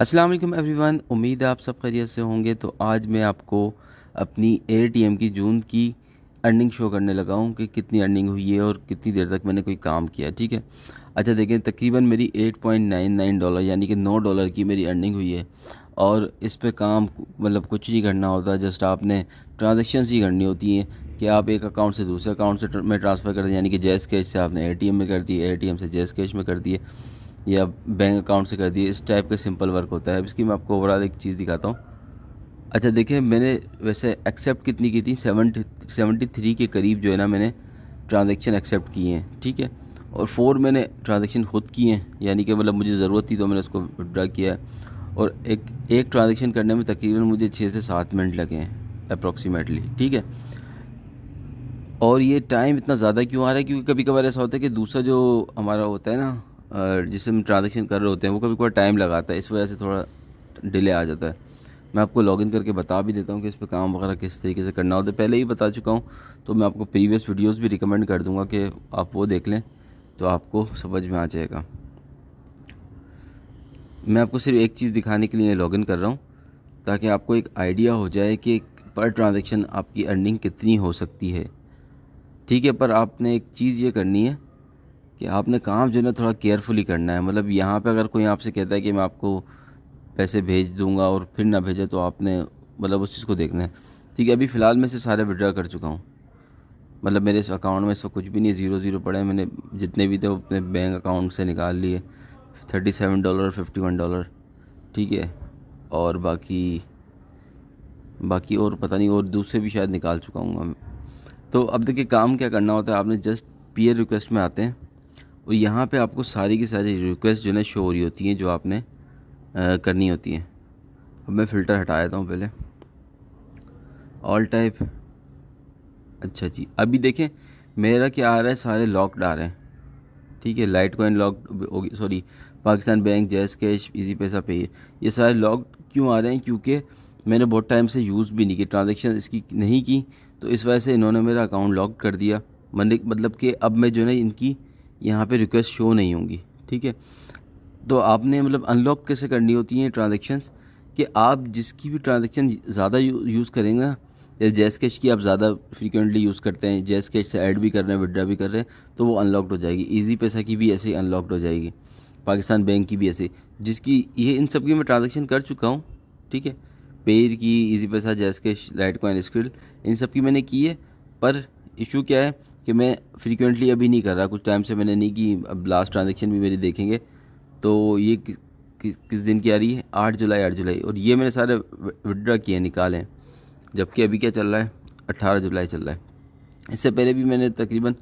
Aslam every everyone उम्मीद है आप सब खैरियत से होंगे तो आज मैं आपको अपनी एटीएम की जून की अर्निंग शो करने लगा हूँ कि कितनी अर्निंग हुई है और कितनी देर तक मैंने कोई काम किया ठीक है अच्छा देखें तकरीबन मेरी 8.99 डॉलर यानी कि 9 डॉलर की मेरी अर्निंग हुई है और इस पे काम मतलब कुछ नहीं करना होता जस्ट आपने ट्रांजेक्शन्स ही करनी होती हैं कि आप एक अकाउंट से दूसरे अकाउंट से में ट्रांसफ़र कर दें यानी कि जैस कैश से आपने ए में कर दी ए से जैस कैश में कर दिए या बैंक अकाउंट से कर दिए इस टाइप का सिंपल वर्क होता है इसकी मैं आपको ओवरऑल एक चीज़ दिखाता हूँ अच्छा देखिए मैंने वैसे एक्सेप्ट कितनी की थी सेवेंटी सेवेंटी थ्री के करीब जो है ना मैंने ट्रांजेक्शन एक्सेप्ट किए हैं ठीक है और फोर मैंने ट्रांजेक्शन खुद किए हैं यानी कि मतलब मुझे ज़रूरत थी तो मैंने उसको विड्रा किया है और एक एक ट्रांजेक्शन करने में तकरीबन मुझे छः से सात मिनट लगे हैं अप्रॉक्सीमेटली ठीक है और ये टाइम इतना ज़्यादा क्यों आ रहा है क्योंकि कभी कभार ऐसा होता है कि दूसरा जो हमारा होता है ना जिससे हम ट्रांजेक्शन कर रहे होते हैं वो कभी कभार टाइम लगाता है इस वजह से थोड़ा डिले आ जाता है मैं आपको लॉगिन करके बता भी देता हूँ कि इस पर काम वगैरह किस तरीके से करना होता है तो पहले ही बता चुका हूँ तो मैं आपको प्रीवियस वीडियोस भी रिकमेंड कर दूँगा कि आप वो देख लें तो आपको समझ में आ जाएगा मैं आपको सिर्फ एक चीज़ दिखाने के लिए लॉगिन कर रहा हूँ ताकि आपको एक आइडिया हो जाए कि पर ट्रांजेक्शन आपकी अर्निंग कितनी हो सकती है ठीक है पर आपने एक चीज़ ये करनी है कि आपने काम जो है ना थोड़ा केयरफुली करना है मतलब यहाँ पे अगर कोई आपसे कहता है कि मैं आपको पैसे भेज दूंगा और फिर ना भेजे तो आपने मतलब उस चीज़ को देखना है ठीक है अभी फ़िलहाल मैं इसे सारे विड्रा कर चुका हूँ मतलब मेरे इस अकाउंट में इस कुछ भी नहीं ज़ीरो ज़ीरो पड़े मैंने जितने भी थे वो अपने बैंक अकाउंट से निकाल लिए thirty seven dollar fifty one dollar ठीक है और बाकी बाकी और पता नहीं और दूसरे भी शायद निकाल चुका हूँ मैं तो अब देखिए काम क्या करना होता है आपने जस्ट पीयर रिक्वेस्ट में आते हैं और यहाँ पे आपको सारी की सारी रिक्वेस्ट जो है शो हो रही होती हैं जो आपने आ, करनी होती हैं अब मैं फ़िल्टर हटा देता हूँ पहले ऑल टाइप अच्छा जी अभी देखें मेरा क्या आ रहा है सारे लॉकड आ रहे हैं ठीक है लाइट कोइन लॉकड होगी sorry Pakistan bank JazzCash Easypaisa पे ये सारे लॉकड क्यों आ रहे हैं क्योंकि मैंने बहुत टाइम से यूज़ भी नहीं की ट्रांजेक्शन इसकी नहीं की तो इस वजह से इन्होंने मेरा अकाउंट लॉक कर दिया मैंने मतलब कि अब मैं जो है इनकी यहाँ पे रिक्वेस्ट शो नहीं होंगी ठीक है तो आपने मतलब अनलॉक कैसे करनी होती हैं ट्रांजेक्शन्स कि आप जिसकी भी ट्रांजेक्शन ज़्यादा यूज़ करेंगे ना जैसे जैस कैश की आप ज़्यादा फ्रीक्वेंटली यूज़ करते हैं जैस कैश से ऐड भी कर रहे हैं विड्रा भी कर रहे हैं तो वो अनलॉकड हो जाएगी ईजी पैसा की भी ऐसे ही अनलॉकड हो जाएगी पाकिस्तान बैंक की भी ऐसे जिसकी ये इन सब की मैं ट्रांजेक्शन कर चुका हूँ ठीक है पेर की Easypaisa JazzCash Litecoin Skrill इन सब की मैंने की है पर इशू क्या है कि मैं फ्रीक्वेंटली अभी नहीं कर रहा कुछ टाइम से मैंने नहीं की अब लास्ट ट्रांजेक्शन भी मेरी देखेंगे तो ये कि, कि, किस दिन की आ रही है आठ जुलाई आठ जुलाई और ये मैंने सारे विड्रा किए हैं निकाले हैं जबकि अभी क्या चल रहा है अट्ठारह जुलाई चल रहा है इससे पहले भी मैंने तकरीबन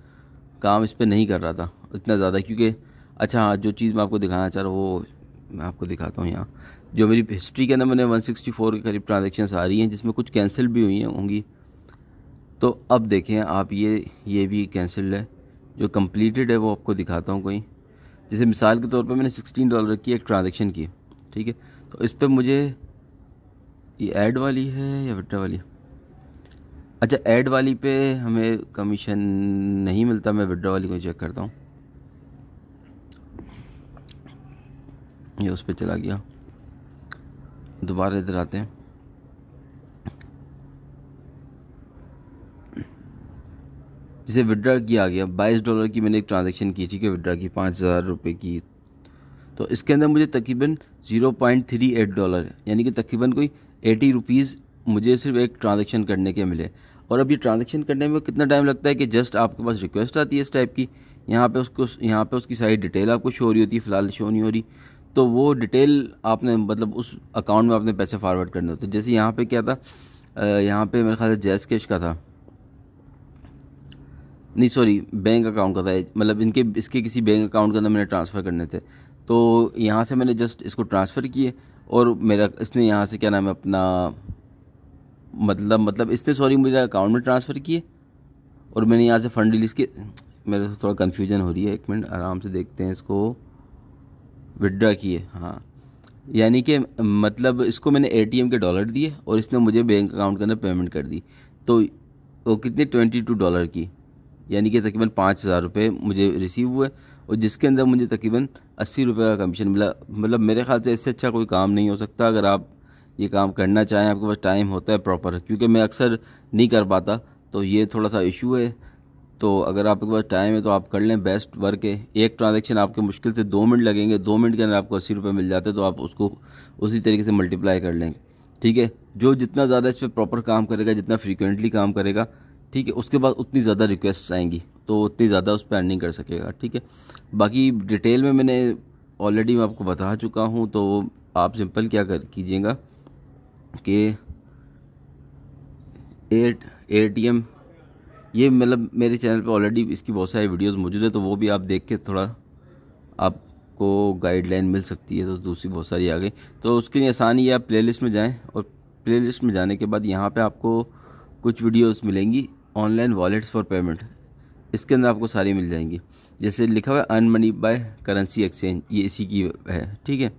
काम इस पर नहीं कर रहा था इतना ज़्यादा क्योंकि अच्छा हाँ जो चीज़ मैं आपको दिखाना चाह रहा हूँ वो मैं आपको दिखाता हूँ यहाँ जो मेरी हिस्ट्री के ना मैंने 164 के करीब ट्रांजेक्शन्स आ रही हैं जिसमें कुछ कैंसिल भी हुई हैं होंगी तो अब देखें आप ये ये भी कैंसिल्ड है जो कम्प्लीटेड है वो आपको दिखाता हूँ कहीं जैसे मिसाल के तौर पर मैंने सिक्सटीन डॉलर की एक ट्रांजेक्शन की ठीक है तो इस पर मुझे ये ऐड वाली है या विड्रा वाली अच्छा ऐड वाली पे हमें कमीशन नहीं मिलता मैं विड्रा वाली को चेक करता हूँ ये उस पर चला गया दोबारा इधर आते हैं जिसे विड्रा किया गया बाईस डॉलर की मैंने एक ट्रांजेक्शन की ठीक है विड्रा की पाँच हज़ार रुपये की तो इसके अंदर मुझे तकरीबन zero point three eight dollar यानी कि तकरीबन कोई एटी रुपीज़ मुझे सिर्फ एक ट्रांजेक्शन करने के मिले और अब ये ट्रांजेक्शन करने में कितना टाइम लगता है कि जस्ट आपके पास रिक्वेस्ट आती है इस टाइप की यहाँ पर उसको यहाँ पर उसकी सारी डिटेल आपको शो हो रही होती है फ़िलहाल शो नहीं हो रही तो वो डिटेल आपने मतलब उस अकाउंट में आपने पैसे फारवर्ड करने होते जैसे यहाँ पर क्या था यहाँ पर मेरे ख्याल से जैस कैश का था नहीं सॉरी बैंक अकाउंट का था मतलब इनके इसके किसी बैंक अकाउंट के अंदर मैंने ट्रांसफ़र करने थे तो यहाँ से मैंने जस्ट इसको ट्रांसफ़र किए और मेरा इसने यहाँ से क्या नाम है अपना मतलब मतलब इसने सॉरी मुझे अकाउंट में ट्रांसफ़र किए और मैंने यहाँ से फ़ंड रिलीज़ किए मेरे से थोड़ा कन्फ्यूजन हो रही है एक मिनट आराम से देखते हैं इसको विड्रा किए हाँ यानी कि मतलब इसको मैंने एटीएम के डॉलर दिए और इसने मुझे बैंक अकाउंट के अंदर पेमेंट कर दी तो वो कितने ट्वेंटी टू डॉलर की यानी कि तकरीबन पाँच हज़ार रुपये मुझे रिसीव हुए और जिसके अंदर मुझे तकरीबन अस्सी रुपये का कमीशन मिला मतलब मेरे ख्याल से इससे अच्छा कोई काम नहीं हो सकता अगर आप ये काम करना चाहें आपके पास टाइम होता है प्रॉपर क्योंकि मैं अक्सर नहीं कर पाता तो ये थोड़ा सा इशू है तो अगर आपके पास टाइम है तो आप कर लें बेस्ट वर्क है एक ट्रांजेक्शन आपके मुश्किल से दो मिनट लगेंगे दो मिनट के अंदर आपको अस्सी रुपये मिल जाते हैं तो आप उसको उसी तरीके से मल्टीप्लाई कर लेंगे ठीक है जो जितना ज़्यादा इस पर प्रॉपर काम करेगा जितना फ्रीक्वेंटली काम करेगा ठीक है उसके बाद उतनी ज़्यादा रिक्वेस्ट आएंगी तो उतनी ज़्यादा उस पर अर्निंग कर सकेगा ठीक है बाकी डिटेल में मैंने ऑलरेडी मैं आपको बता चुका हूँ तो आप सिंपल क्या कर कीजिएगा कि एट ए टी एम ये मतलब मेरे चैनल पे ऑलरेडी इसकी बहुत सारी वीडियोस मौजूद है तो वो भी आप देख के थोड़ा आपको गाइडलाइन मिल सकती है तो दूसरी बहुत सारी आ गई तो उसके लिए आसानी है आप प्लेलिस्ट में जाएं और प्लेलिस्ट में जाने के बाद यहाँ पे आपको कुछ वीडियोस मिलेंगी ऑनलाइन वॉलेट्स फॉर पेमेंट इसके अंदर आपको सारी मिल जाएंगी जैसे लिखा हुआ है earn money by currency exchange ये इसी की है ठीक है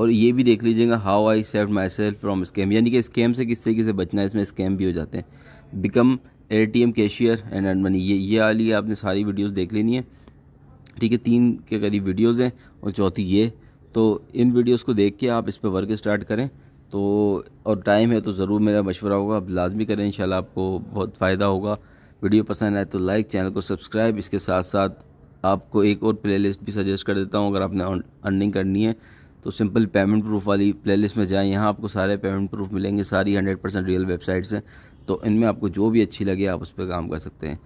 और ये भी देख लीजिएगा how I save my self from scam यानी कि स्कैम से किस तरीके से बचना है इसमें स्कैम भी हो जाते हैं become A T M cashier and earn money ये ये आ लिया आपने सारी वीडियोज़ देख लेनी है ठीक है तीन के करीब वीडियोज़ हैं और चौथी ये तो इन वीडियोज़ को देख के आप इस पर वर्क स्टार्ट करें तो और टाइम है तो ज़रूर मेरा मशवरा होगा अब लाजमी करें इन आपको बहुत फ़ायदा होगा वीडियो पसंद आए तो लाइक चैनल को सब्सक्राइब इसके साथ साथ आपको एक और प्लेलिस्ट भी सजेस्ट कर देता हूँ अगर आपने अर्निंग करनी है तो सिंपल पेमेंट प्रूफ वाली प्लेलिस्ट में जाएं यहाँ आपको सारे पेमेंट प्रूफ मिलेंगे सारी हंड्रेड परसेंट रियल वेबसाइट्स हैं तो इनमें आपको जो भी अच्छी लगे आप उस पर काम कर सकते हैं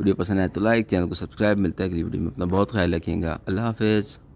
वीडियो पसंद आए तो लाइक चैनल को सब्सक्राइब मिलता है अगली वीडियो में अपना बहुत ख्याल रखिएगा अल्लाह हाफिज़